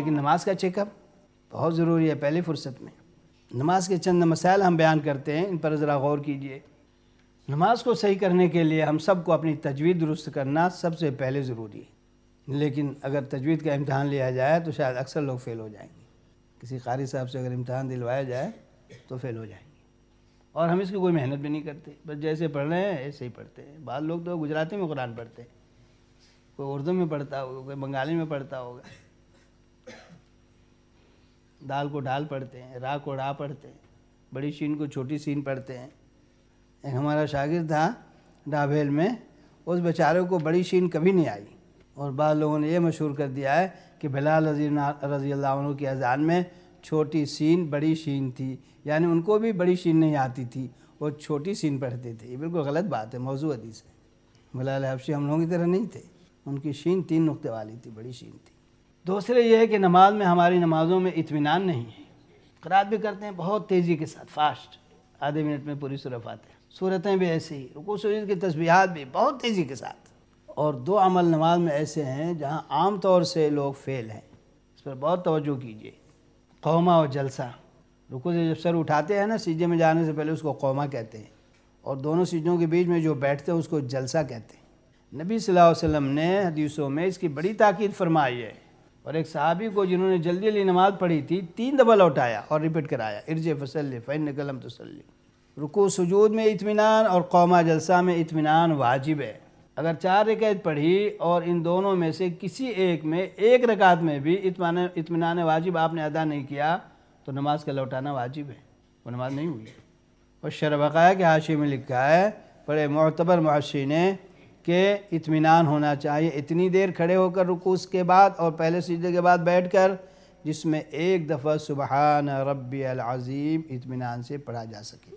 लेकिन नमाज का चेकअप बहुत ज़रूरी है पहली फुर्सत में नमाज के चंद मसाइल हम बयान करते हैं इन पर ज़रा गौर कीजिए नमाज को सही करने के लिए हम सबको अपनी तजवीज़ दुरुस्त करना सबसे पहले ज़रूरी है लेकिन अगर तजवीज़ का इम्तहान लिया जाए तो शायद अक्सर लोग फ़ेल हो जाएंगे किसी कारी साहब से अगर इम्तहान दिलवाया जाए तो फ़ेल हो जाएंगे और हम इसकी कोई मेहनत भी नहीं करते बस जैसे पढ़ रहे हैं ऐसे ही पढ़ते हैं बाद लोग तो गुजराती में कुरान पढ़ते हैं कोई उर्दू में पढ़ता होगा कोई बंगाली में पढ़ता होगा दाल को ढाल पढ़ते हैं रा को रा पढ़ते हैं बड़ी शीन को छोटी सीन पढ़ते हैं एक हमारा शागिर था डाभेल में उस बेचारे को बड़ी शीन कभी नहीं आई और बाद लोगों ने यह मशहूर कर दिया है कि बिलाल रजी रजी अल्लाह की अजान में छोटी सीन बड़ी शीन थी यानी उनको भी बड़ी शीन नहीं आती थी वो छोटी सीन पढ़ते थे ये बिल्कुल गलत बात है मौजूद हदीस है बिलाल हफ्शी हम लोगों की तरह नहीं थे उनकी शीन तीन नुकते वाली थी बड़ी शीन थी दूसरे ये है कि नमाज में हमारी नमाज़ों में इतमान नहीं है करात भी करते हैं बहुत तेज़ी के साथ फास्ट आधे मिनट में पूरी सूरत आते हैं सूरतें भी ऐसी ही रुको सूरत की तस्बीहात भी बहुत तेज़ी के साथ और दो अमल नमाज में ऐसे हैं जहाँ आम तौर से लोग फेल हैं इस पर बहुत तोज्जो कीजिए कौमा और जलसा रुको से जब सर उठाते हैं ना सीजे में जाने से पहले उसको कौमा कहते हैं और दोनों सीजों के बीच में जो बैठते हैं उसको जलसा कहते हैं नबी सल्लल्लाहु अलैहि वसल्लम ने हदीसों में इसकी बड़ी ताकीद फरमाई है और एक सहाबी को जिन्होंने जल्दी जल्दी नमाज पढ़ी थी तीन दफ़ा लौटाया और रिपीट कराया इर्ज फसल फ़ैन कलम तसली रुको सजूद में इतमान और कौमा जलसा में इतमान वाजिब है अगर चार रिकायत पढ़ी और इन दोनों में से किसी एक में एक रकात में भी इतमान इतमान वाजिब आपने अदा नहीं किया तो नमाज का लौटाना वाजिब है वो नमाज नहीं हुई और शरबाया के हाशे में लिखा है बड़े मोतबर माशी ने के इतमान होना चाहिए इतनी देर खड़े होकर रुकूस के बाद और पहले सीधे के बाद बैठ कर जिसमें एक दफ़ा सुबहान रब्बी अज़ीम इतमान से पढ़ा जा सके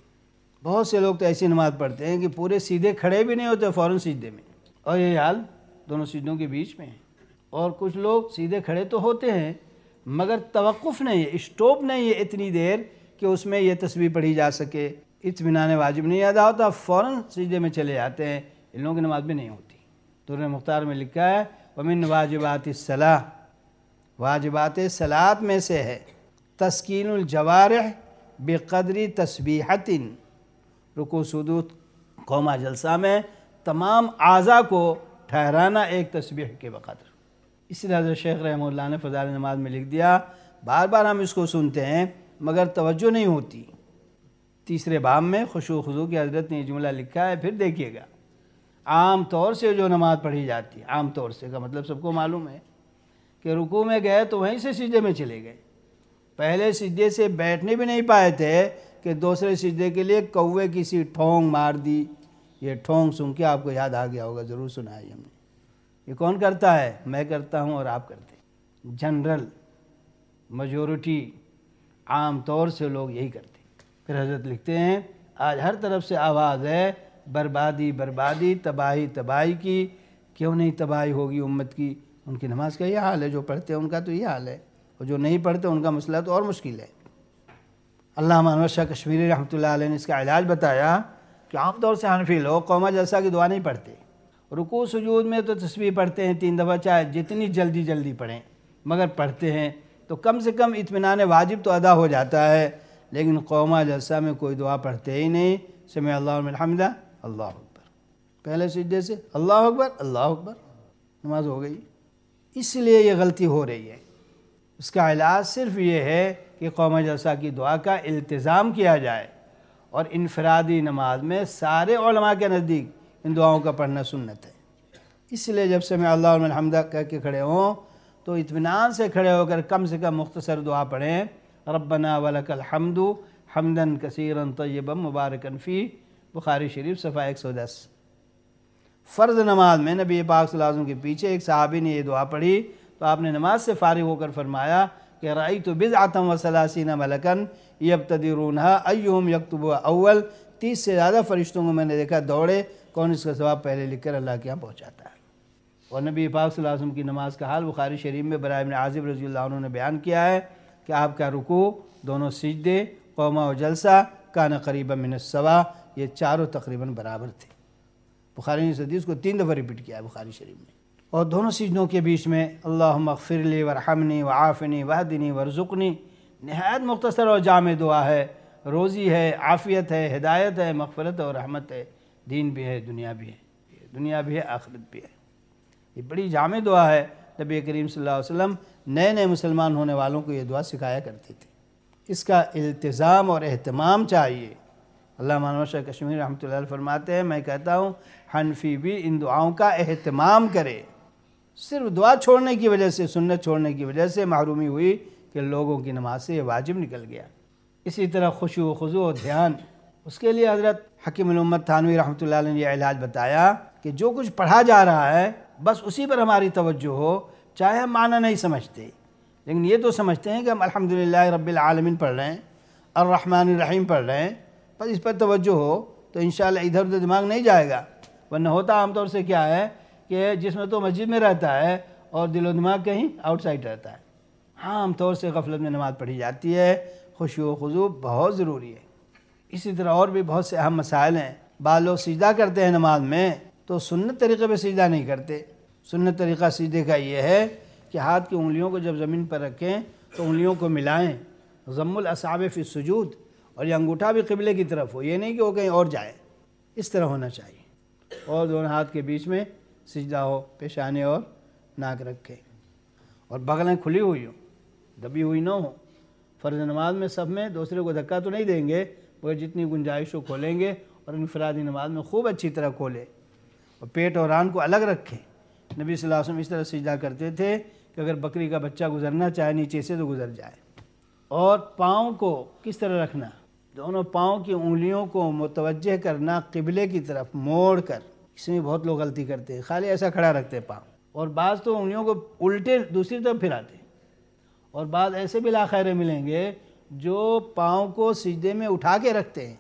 बहुत से लोग तो ऐसी नमाज़ पढ़ते हैं कि पूरे सीधे खड़े भी नहीं होते फ़ौर सीधे में और ये हाल दोनों सीधों के बीच में है और कुछ लोग सीधे खड़े तो होते हैं मगर तवक़ नहीं है स्टॉप नहीं है इतनी देर कि उसमें यह तस्वीर पढ़ी जा सके इतमान वाजिब नहीं अदा होता फ़ौर सीधे में चले जाते हैं इन लोगों की नमाज भी नहीं होती तुर्र मुख्तार में लिखा है वमिन वाजिबात सलाह वाजिबात सलात में से है तस्किन जवार बेकदरी तस्बीहतिन रुको सदूत कौमा जलसा में तमाम अज़ा को ठहराना एक तस्बीह के बकदर इसी लिहाजा शेख रहमल्ला ने फ़जाल नमाज में लिख दिया बार बार हम इसको सुनते हैं मगर तवज्जो नहीं होती तीसरे भाव में खुशो खजू की हजरत ने जुमला लिखा है फिर देखिएगा आम तौर से जो नमाज पढ़ी जाती है आम तौर से का मतलब सबको मालूम है कि रुकू में गए तो वहीं से सीधे में चले गए पहले सीधे से बैठने भी नहीं पाए थे कि दूसरे सीधे के लिए कौवे की सी ठोंग मार दी ये ठोंग सुन के आपको याद आ गया होगा ज़रूर सुना है हमने ये कौन करता है मैं करता हूँ और आप करते जनरल मजोरिटी आम तौर से लोग यही करते फिर हजरत लिखते हैं आज हर तरफ से आवाज़ है बर्बादी बर्बादी तबाही तबाही की क्यों नहीं तबाही होगी उम्मत की उनकी नमाज का ये हाल है जो पढ़ते हैं उनका तो ये हाल है और जो नहीं पढ़ते उनका मसला तो और मुश्किल है अल्लाह मनवर शाह कश्मीरी रहमत ने इसका इलाज बताया कि आमतौर से हनफी लोग कौमा जलसा की दुआ नहीं पढ़ते रुकू सजूद में तो तस्वीर पढ़ते हैं तीन दफ़ा चाहे जितनी जल्दी जल्दी पढ़ें मगर पढ़ते हैं तो कम से कम इतमान वाजिब तो अदा हो जाता है लेकिन कौमा जलसा में कोई दुआ पढ़ते ही नहीं समय अल्लाह अल्लाह अकबर पहले सजदे से अल्लाह अकबर अल्लाह अकबर नमाज हो गई इसलिए ये गलती हो रही है उसका इलाज सिर्फ ये है कि कौम जलसा की दुआ का इल्तज़ाम किया जाए और इनफरादी नमाज में सारे के नज़दीक इन दुआओं का पढ़ना सुन्नत है इसलिए जब से मैं अल्लाह हमदा कह के खड़े हों तो इतमान से खड़े होकर कम से कम मुख्तसर दुआ पढ़ें रबना वलकल हमदू हमदन कसीरन तयबा मुबारकन फ़ी बुखारी शरीफ सफ़ा एक सौ दस फ़र्ज़ नमाज में नबी पाक लाजम के पीछे एक साहबी ने यह दुआ पढ़ी तो आपने नमाज से फारिग होकर फरमाया कि रई तो बिज आतम वसलासिन मलकन यब तदिरून अयम यकतुब अव्वल तीस से ज़्यादा फरिश्तों को मैंने देखा दौड़े कौन इसका सवाब पहले लिख कर अल्लाह के यहाँ पहुँचाता है और नबी पाक सलाजम की नमाज का हाल बुखारी शरीफ में बरए आज़िब रजी ने बयान किया है कि आपका रुकू दोनों सजदे कौमा व जलसा काना करीब मिनसवा ये चारों तकरीबन बराबर थे बुखारी ने इस को तीन दफ़ा रिपीट किया है बुखारी शरीफ ने और दोनों सीजनों के बीच में अल्लाह मगफिरली वरहमनी वआफ़नी वाहदिनी वरजुकनी नहायत मुख्तसर और जाम दुआ है रोज़ी है आफ़ियत है हिदायत है मफफ़रत और रहमत है दीन भी है दुनिया भी है दुनिया भी है आख़रत भी है ये बड़ी जाम दुआ है नबी करीम वसल्लम नए नए मुसलमान होने वालों को ये दुआ सिखाया करते थे इसका इल्तज़ाम और अहतमाम चाहिए अल्लाह शाह कश्मीर रहमत फरमाते हैं मैं कहता हूँ हनफी भी इन दुआओं का अहतमाम करे सिर्फ दुआ छोड़ने की वजह से सुन्नत छोड़ने की वजह से महरूमी हुई कि लोगों की नमाज से वाजिब निकल गया इसी तरह खुशु खजू और ध्यान उसके लिए हज़रत हकीम हकीमत थानवी रहमत ने यह इलाज बताया कि जो कुछ पढ़ा जा रहा है बस उसी पर हमारी तवज्जो हो चाहे हम माना नहीं समझते लेकिन ये तो समझते हैं कि हम अलहमदिल्ला रबालमिन पढ़ रहे हैं और रहमान रहीम पढ़ रहे हैं बस इस पर तवज्जो हो तो इन इधर उधर दिमाग नहीं जाएगा वरना होता आमतौर से क्या है कि जिसमें तो मस्जिद में रहता है और दिलो दिमाग कहीं आउटसाइड रहता है हाँ आमतौर से गफलत में नमाज़ पढ़ी जाती है खुश वजू बहुत ज़रूरी है इसी तरह और भी बहुत से अहम मसाइल हैं बाल लोग सीधा करते हैं नमाज में तो सुन्नत तरीके पर सीधा नहीं करते सुन्नत तरीक़ा सीधे का ये है कि हाथ की उंगलियों को जब ज़मीन पर रखें तो उंगलियों को मिलाएँ जमुल असाब फिर सजूद और ये अंगूठा भी किबले की तरफ हो ये नहीं कि वो कहीं और जाए इस तरह होना चाहिए और दोनों हाथ के बीच में सिजदा हो पेशाने और नाक रखे और बगलें खुली हुई हो दबी हुई ना हो फ़र्ज नमाज में सब में दूसरे को धक्का तो नहीं देंगे मगर जितनी गुंजाइश हो खोलेंगे और इनफरादी नमाज में खूब अच्छी तरह खोलें और पेट और रान को अलग रखें नबी वसल्लम इस तरह सिजदा करते थे कि अगर बकरी का बच्चा गुजरना चाहे नीचे से तो गुजर जाए और पाँव को किस तरह रखना दोनों पाँव की उंगलियों को मुतवजह करना किबले की तरफ मोड़ कर इसमें बहुत लोग गलती करते हैं खाली ऐसा खड़ा रखते हैं पाँव और बाद तो उंगलियों को उल्टे दूसरी तरफ फिराते और बाद ऐसे भी लाखैरे मिलेंगे जो पाँव को सीधे में उठा के रखते हैं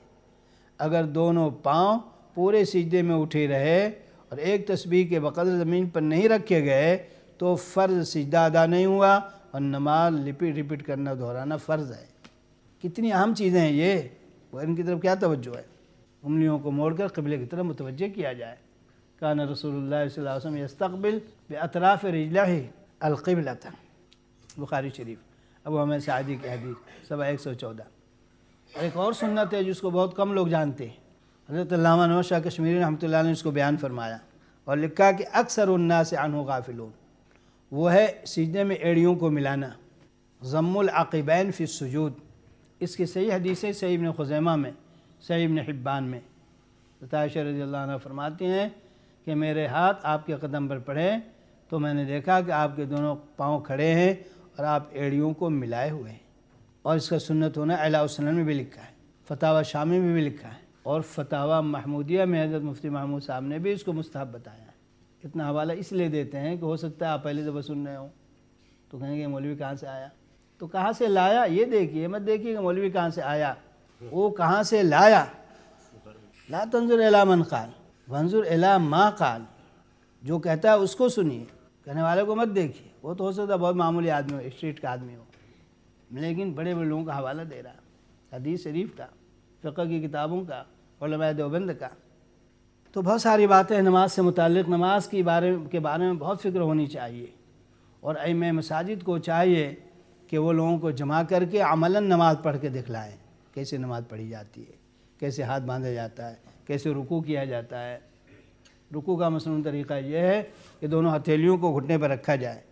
अगर दोनों पाँव पूरे सीधे में उठे रहे और एक तस्वीर के बकदर ज़मीन पर नहीं रखे गए तो फ़र्ज़ सीधा अदा नहीं हुआ और नमाज रिपीट रिपीट करना दोहराना फ़र्ज़ है कितनी अहम चीज़ें हैं ये और इनकी तरफ क्या तवज्जो है उंगलियों को मोड़ कर कबिले की तरफ मुतवजह किया जाए कान रसोल्लाम यस्तबिल अतराफ़ रजला ही अलकबिला था बुखारी शरीफ अब हमें शादी के हदी सवा एक सौ चौदह एक और सुन्नत है जिसको बहुत कम लोग जानते हैं हज़रत नौ शाह कश्मीरी रहमत ने उसको बयान फरमाया और लिखा कि अक्सर उन्ना से अनहो गाफिलों वो है सीजने में एड़ियों को मिलाना ज़म्मुल फिर सजूद इसकी सही हदीस है सही इबन खुजैमा में सही इबन हिब्बान में बताश रजील्ला फरमाती हैं कि मेरे हाथ आपके कदम पर पड़े तो मैंने देखा कि आपके दोनों पाँव खड़े हैं और आप एड़ियों को मिलाए हुए हैं और इसका सुन्नत होना अलाउसन में भी लिखा है फतावा शामी में भी लिखा है और फतावा महमूदिया में हजरत मुफ्ती महमूद साहब ने भी इसको मुस्ताब बताया है इतना हवाला इसलिए देते हैं कि हो सकता है आप पहले दफ़ा सुन रहे हो तो कहेंगे मौलवी कहाँ से आया तो कहाँ से लाया ये देखिए मत देखिए मौलवी कहाँ से आया वो कहाँ से लाया ला तंजुर एला मन खान मंजूर एला माँ खान जो कहता है उसको सुनिए कहने वाले को मत देखिए वो तो हो सकता बहुत मामूली आदमी हो स्ट्रीट का आदमी हो लेकिन बड़े बड़े लोगों का हवाला दे रहा हदीस शरीफ का फ़िक्र की किताबों का वलमा देवबंद का तो बहुत सारी बातें नमाज से मुतक़ नमाज की बारे के बारे में बहुत फ़िक्र होनी चाहिए और अम मसाजिद को चाहिए कि वो लोगों को जमा करके अमला नमाज पढ़ के दिखलाएँ कैसे नमाज पढ़ी जाती है कैसे हाथ बांधा जाता है कैसे रुकू किया जाता है रुकू का मसनू तरीका यह है कि दोनों हथेलियों को घुटने पर रखा जाए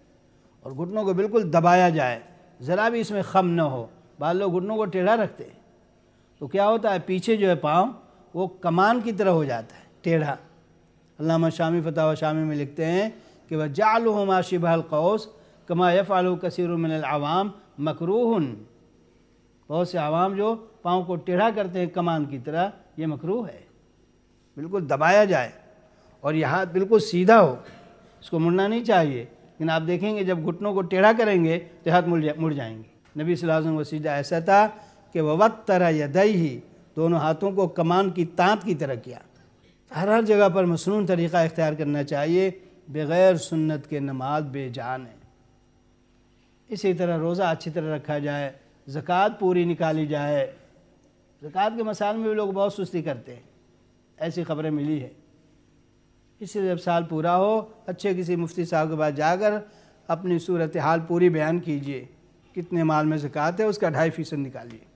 और घुटनों को बिल्कुल दबाया जाए ज़रा भी इसमें खम न हो बाद लोग घुटनों को टेढ़ा रखते हैं तो क्या होता है पीछे जो है पाँव वो कमान की तरह हो जाता है टेढ़ा अल्लामा शामी फ़तह शामी में लिखते हैं कि वह जाल शिबहल कौस कमा यफ़ालू कसीर आवाम मकरूहन बहुत से आवाम जो पाँव को टेढ़ा करते हैं कमान की तरह ये मकरू है बिल्कुल दबाया जाए और यह हाथ बिल्कुल सीधा हो इसको मुड़ना नहीं चाहिए लेकिन आप देखेंगे जब घुटनों को टेढ़ा करेंगे तो हाथ मुड़ जा मुड़ जाएंगे नबी सलाम व सीधा ऐसा था कि वक्त तरह दई ही दोनों हाथों को कमान की तांत की तरह किया हर हर जगह पर मसनू तरीक़ा इख्तियार करना चाहिए बग़ैर सुन्नत के नमाज बेजान है इसी तरह रोज़ा अच्छी तरह रखा जाए ज़क़़त पूरी निकाली जाए ज़क़़त के मसाल में भी लोग बहुत सुस्ती करते हैं ऐसी खबरें मिली है इससे जब साल पूरा हो अच्छे किसी मुफ्ती साहब के पास जाकर अपनी सूरत हाल पूरी बयान कीजिए कितने माल में ज़क़़त है उसका ढाई फ़ीसद निकालिए